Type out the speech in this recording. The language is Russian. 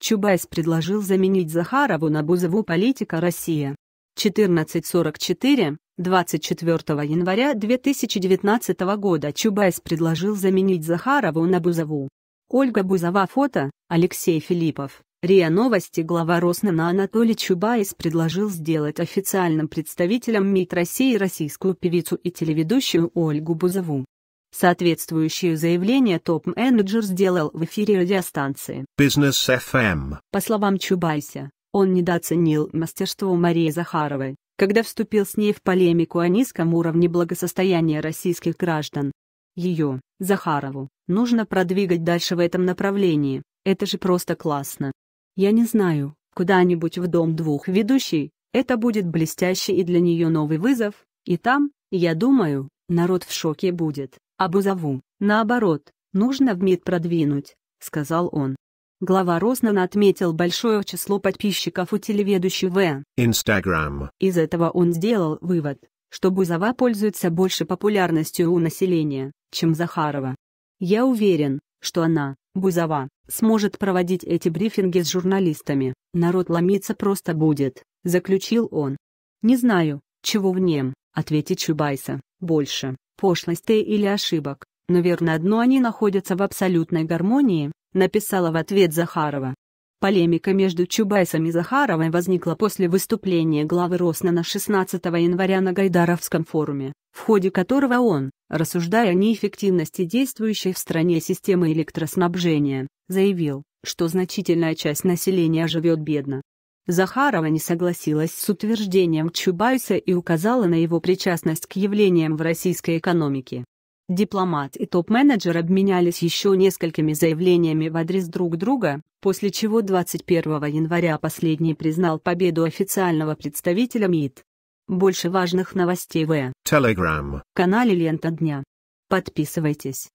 Чубайс предложил заменить Захарову на Бузову политика Россия. 1444, 24 января 2019 года Чубайс предложил заменить Захарову на Бузову. Ольга Бузова фото, Алексей Филиппов. РИА Новости глава Роснана Анатолий Чубайс предложил сделать официальным представителем МИД России российскую певицу и телеведущую Ольгу Бузову. Соответствующее заявление топ-менеджер сделал в эфире радиостанции. Business FM. По словам Чубайса, он недооценил мастерство Марии Захаровой, когда вступил с ней в полемику о низком уровне благосостояния российских граждан. Ее, Захарову, нужно продвигать дальше в этом направлении, это же просто классно. Я не знаю, куда-нибудь в дом двух ведущий, это будет блестящий и для нее новый вызов, и там, я думаю, народ в шоке будет. А Бузову, наоборот, нужно в МИД продвинуть», — сказал он. Глава Роснана отметил большое число подписчиков у телеведущего Instagram. Из этого он сделал вывод, что Бузова пользуется больше популярностью у населения, чем Захарова. Я уверен, что она, Бузова, сможет проводить эти брифинги с журналистами, народ ломиться просто будет, заключил он. Не знаю, чего в нем, ответит Чубайса, больше, пошлостей или ошибок, но верно одно они находятся в абсолютной гармонии, написала в ответ Захарова. Полемика между Чубайсом и Захаровой возникла после выступления главы на 16 января на Гайдаровском форуме, в ходе которого он, рассуждая о неэффективности действующей в стране системы электроснабжения, заявил, что значительная часть населения живет бедно, Захарова не согласилась с утверждением Чубайса и указала на его причастность к явлениям в российской экономике. Дипломат и топ-менеджер обменялись еще несколькими заявлениями в адрес друг друга, после чего 21 января последний признал победу официального представителя МИД. Больше важных новостей в Telegram. канале «Лента дня». Подписывайтесь.